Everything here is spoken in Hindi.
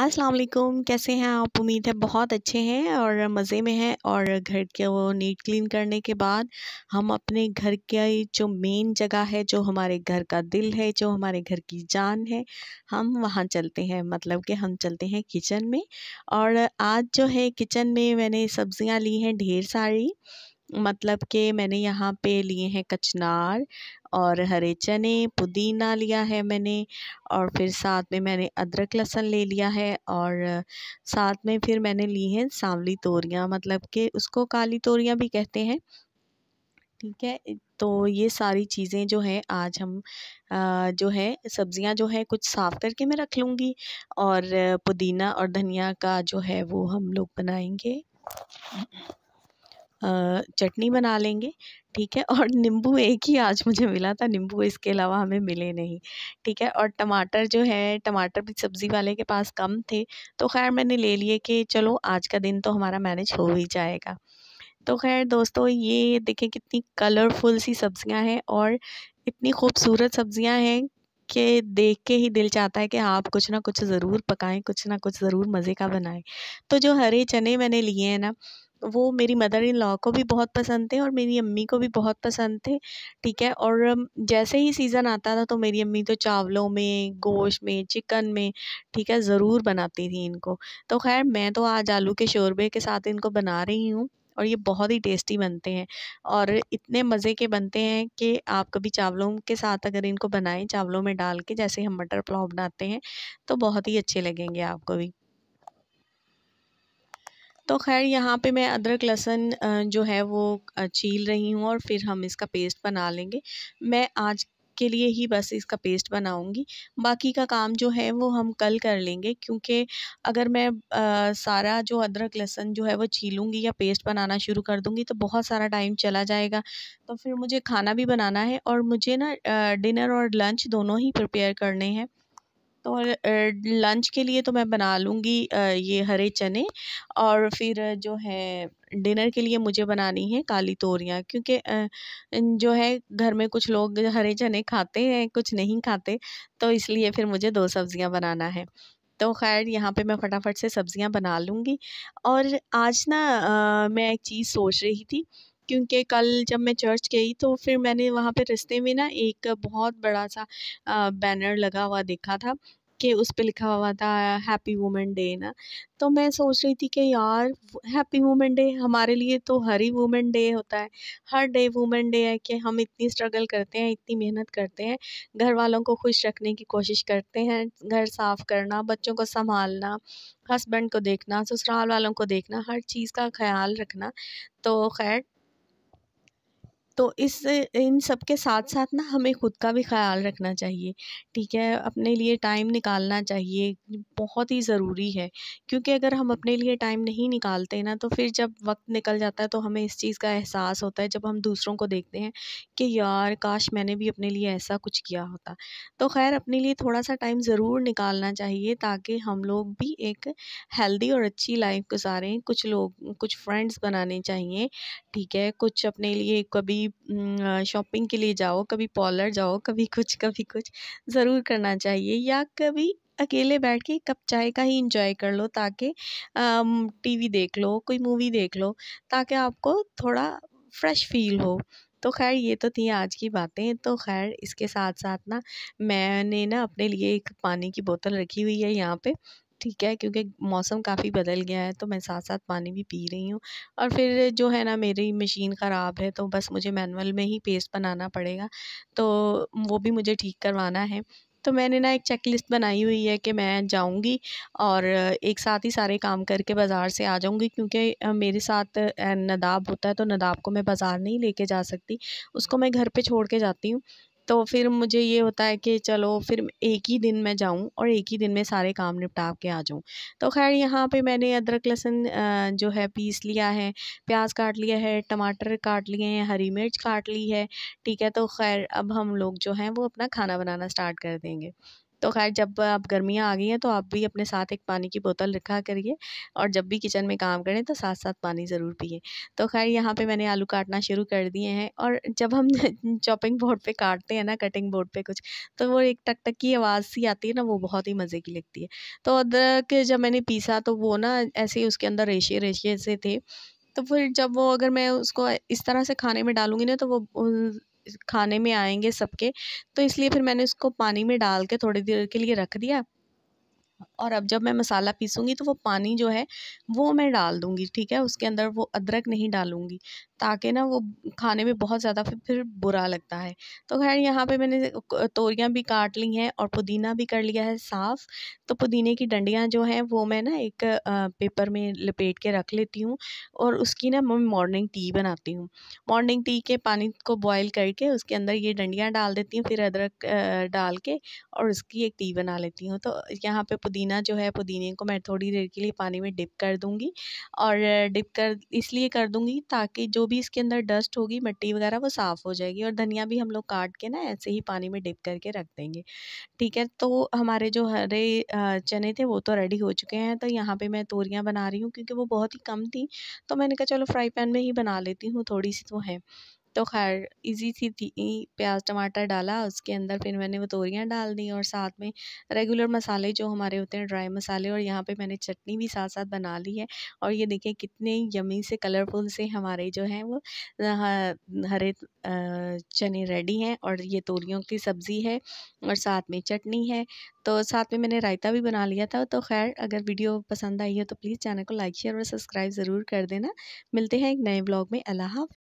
अस्सलाम वालेकुम कैसे हैं आप उम्मीद है बहुत अच्छे हैं और मज़े में हैं और घर के वो नीट क्लीन करने के बाद हम अपने घर के जो मेन जगह है जो हमारे घर का दिल है जो हमारे घर की जान है हम वहाँ चलते हैं मतलब कि हम चलते हैं किचन में और आज जो है किचन में मैंने सब्ज़ियाँ ली हैं ढेर सारी मतलब कि मैंने यहाँ पे लिए हैं कचनार और हरे चने पुदीना लिया है मैंने और फिर साथ में मैंने अदरक लहसुन ले लिया है और साथ में फिर मैंने ली हैं सांवली तोरियाँ मतलब कि उसको काली तोरियाँ भी कहते हैं ठीक है तो ये सारी चीज़ें जो हैं आज हम आ, जो है सब्ज़ियां जो है कुछ साफ़ करके मैं रख लूँगी और पुदीना और धनिया का जो है वो हम लोग बनाएंगे चटनी बना लेंगे ठीक है और नींबू एक ही आज मुझे मिला था नींबू इसके अलावा हमें मिले नहीं ठीक है और टमाटर जो है टमाटर भी सब्ज़ी वाले के पास कम थे तो खैर मैंने ले लिए कि चलो आज का दिन तो हमारा मैनेज हो ही जाएगा तो खैर दोस्तों ये देखें कितनी कलरफुल सी सब्ज़ियां हैं और इतनी खूबसूरत सब्ज़ियां हैं कि देख के ही दिल चाहता है कि हाँ, आप कुछ ना कुछ ज़रूर पकाएं कुछ ना कुछ ज़रूर मज़े का बनाएं तो जो हरे चने मैंने लिए हैं ना वो मेरी मदर इन लॉ को भी बहुत पसंद थे और मेरी अम्मी को भी बहुत पसंद थे ठीक है और जैसे ही सीज़न आता था तो मेरी अम्मी तो चावलों में गोश में चिकन में ठीक है ज़रूर बनाती थी इनको तो खैर मैं तो आज आलू के शोरबे के साथ इनको बना रही हूँ और ये बहुत ही टेस्टी बनते हैं और इतने मज़े के बनते हैं कि आप कभी चावलों के साथ अगर इनको बनाएं चावलों में डाल के जैसे हम मटर पुलाव बनाते हैं तो बहुत ही अच्छे लगेंगे आपको भी तो खैर यहाँ पे मैं अदरक लहसन जो है वो छील रही हूँ और फिर हम इसका पेस्ट बना लेंगे मैं आज के लिए ही बस इसका पेस्ट बनाऊंगी बाकी का काम जो है वो हम कल कर लेंगे क्योंकि अगर मैं आ, सारा जो अदरक लहसन जो है वो छीलूँगी या पेस्ट बनाना शुरू कर दूँगी तो बहुत सारा टाइम चला जाएगा तो फिर मुझे खाना भी बनाना है और मुझे ना डिनर और लंच दोनों ही प्रिपेयर करने हैं तो लंच के लिए तो मैं बना लूँगी ये हरे चने और फिर जो है डिनर के लिए मुझे बनानी है काली तोरियाँ क्योंकि जो है घर में कुछ लोग हरे चने खाते हैं कुछ नहीं खाते तो इसलिए फिर मुझे दो सब्ज़ियाँ बनाना है तो खैर यहाँ पे मैं फटाफट से सब्ज़ियाँ बना लूँगी और आज ना आ, मैं एक चीज़ सोच रही थी क्योंकि कल जब मैं चर्च गई तो फिर मैंने वहाँ पे रस्ते में ना एक बहुत बड़ा सा बैनर लगा हुआ देखा था कि उस पर लिखा हुआ था हैप्पी वुमेन डे ना तो मैं सोच रही थी कि यार हैप्पी वुमेन डे हमारे लिए तो हर ही वुमेन डे होता है हर डे वुमेन डे है कि हम इतनी स्ट्रगल करते हैं इतनी मेहनत करते हैं घर वालों को खुश रखने की कोशिश करते हैं घर साफ़ करना बच्चों को संभालना हस्बैंड को देखना ससुराल वालों को देखना हर चीज़ का ख्याल रखना तो खैर तो इस इन सब के साथ साथ ना हमें खुद का भी ख्याल रखना चाहिए ठीक है अपने लिए टाइम निकालना चाहिए बहुत ही ज़रूरी है क्योंकि अगर हम अपने लिए टाइम नहीं निकालते ना तो फिर जब वक्त निकल जाता है तो हमें इस चीज़ का एहसास होता है जब हम दूसरों को देखते हैं कि यार काश मैंने भी अपने लिए ऐसा कुछ किया होता तो खैर अपने लिए थोड़ा सा टाइम ज़रूर निकालना चाहिए ताकि हम लोग भी एक हेल्दी और अच्छी लाइफ गुजारें कुछ लोग कुछ फ्रेंड्स बनाने चाहिए ठीक है कुछ अपने लिए कभी कभी शॉपिंग के लिए जाओ कभी पॉलर जाओ कभी कुछ कभी कुछ ज़रूर करना चाहिए या कभी अकेले बैठ के कप चाय का ही इंजॉय कर लो ताकि टीवी देख लो कोई मूवी देख लो ताकि आपको थोड़ा फ्रेश फील हो तो खैर ये तो थी आज की बातें तो खैर इसके साथ साथ ना मैंने ना अपने लिए एक पानी की बोतल रखी हुई है यहाँ पे ठीक है क्योंकि मौसम काफ़ी बदल गया है तो मैं साथ साथ पानी भी पी रही हूँ और फिर जो है ना मेरी मशीन ख़राब है तो बस मुझे मैनुअल में ही पेस्ट बनाना पड़ेगा तो वो भी मुझे ठीक करवाना है तो मैंने ना एक चेक लिस्ट बनाई हुई है कि मैं जाऊंगी और एक साथ ही सारे काम करके बाज़ार से आ जाऊंगी क्योंकि मेरे साथ नदाब होता है तो नदाब को मैं बाज़ार नहीं लेके जा सकती उसको मैं घर पे छोड़ के जाती हूँ तो फिर मुझे ये होता है कि चलो फिर एक ही दिन मैं जाऊँ और एक ही दिन में सारे काम निपटा के आ जाऊँ तो खैर यहाँ पे मैंने अदरक लहसुन जो है पीस लिया है प्याज काट लिया है टमाटर काट लिए हैं हरी मिर्च काट ली है ठीक है तो खैर अब हम लोग जो हैं वो अपना खाना बनाना स्टार्ट कर देंगे तो खैर जब आप गर्मियाँ आ गई हैं तो आप भी अपने साथ एक पानी की बोतल रखा करिए और जब भी किचन में काम करें तो साथ साथ पानी ज़रूर पिए तो खैर यहाँ पे मैंने आलू काटना शुरू कर दिए हैं और जब हम चॉपिंग बोर्ड पे काटते हैं ना कटिंग बोर्ड पे कुछ तो वो एक टक टक की आवाज़ सी आती है ना वो बहुत ही मज़े की लगती है तो अदरक जब मैंने पीसा तो वो ना ऐसे ही उसके अंदर रेशे रेशे से थे तो फिर जब वो अगर मैं उसको इस तरह से खाने में डालूंगी ना तो वो खाने में आएंगे सबके तो इसलिए फिर मैंने उसको पानी में डाल के थोड़ी देर के लिए रख दिया और अब जब मैं मसाला पीसूँगी तो वो पानी जो है वो मैं डाल दूँगी ठीक है उसके अंदर वो अदरक नहीं डालूंगी ताकि ना वो खाने में बहुत ज़्यादा फिर फिर बुरा लगता है तो खैर यहाँ पे मैंने तोरियाँ भी काट ली हैं और पुदीना भी कर लिया है साफ़ तो पुदीने की डंडियाँ जो हैं वो मैं ना एक पेपर में लपेट के रख लेती हूँ और उसकी ना मैं मॉर्निंग टी बनाती हूँ मॉर्निंग टी के पानी को बॉयल करके उसके अंदर ये डंडियाँ डाल देती हूँ फिर अदरक डाल के और उसकी एक टी बना लेती हूँ तो यहाँ पर पुदीना पुदीना जो है पुदीने को मैं थोड़ी देर के लिए पानी में डिप कर दूंगी और डिप कर इसलिए कर दूंगी ताकि जो भी इसके अंदर डस्ट होगी मिट्टी वगैरह वो साफ़ हो जाएगी और धनिया भी हम लोग काट के ना ऐसे ही पानी में डिप करके रख देंगे ठीक है तो हमारे जो हरे चने थे वो तो रेडी हो चुके हैं तो यहाँ पर मैं तोरियाँ बना रही हूँ क्योंकि वो बहुत ही कम थी तो मैंने कहा चलो फ्राई पैन में ही बना लेती हूँ थोड़ी सी तो है तो खैर इजी सी थी प्याज टमाटर डाला उसके अंदर फिर मैंने वो तोरियाँ डाल दी और साथ में रेगुलर मसाले जो हमारे होते हैं ड्राई मसाले और यहाँ पे मैंने चटनी भी साथ साथ बना ली है और ये देखिए कितने यमी से कलरफुल से हमारे जो हैं वो हरे चने रेडी हैं और ये तोरियों की सब्ज़ी है और साथ में चटनी है तो साथ में मैंने रायता भी बना लिया था तो खैर अगर वीडियो पसंद आई हो तो प्लीज़ चैनल को लाइक शेयर और सब्सक्राइब ज़रूर कर देना मिलते हैं एक नए ब्लॉग में अल्लाह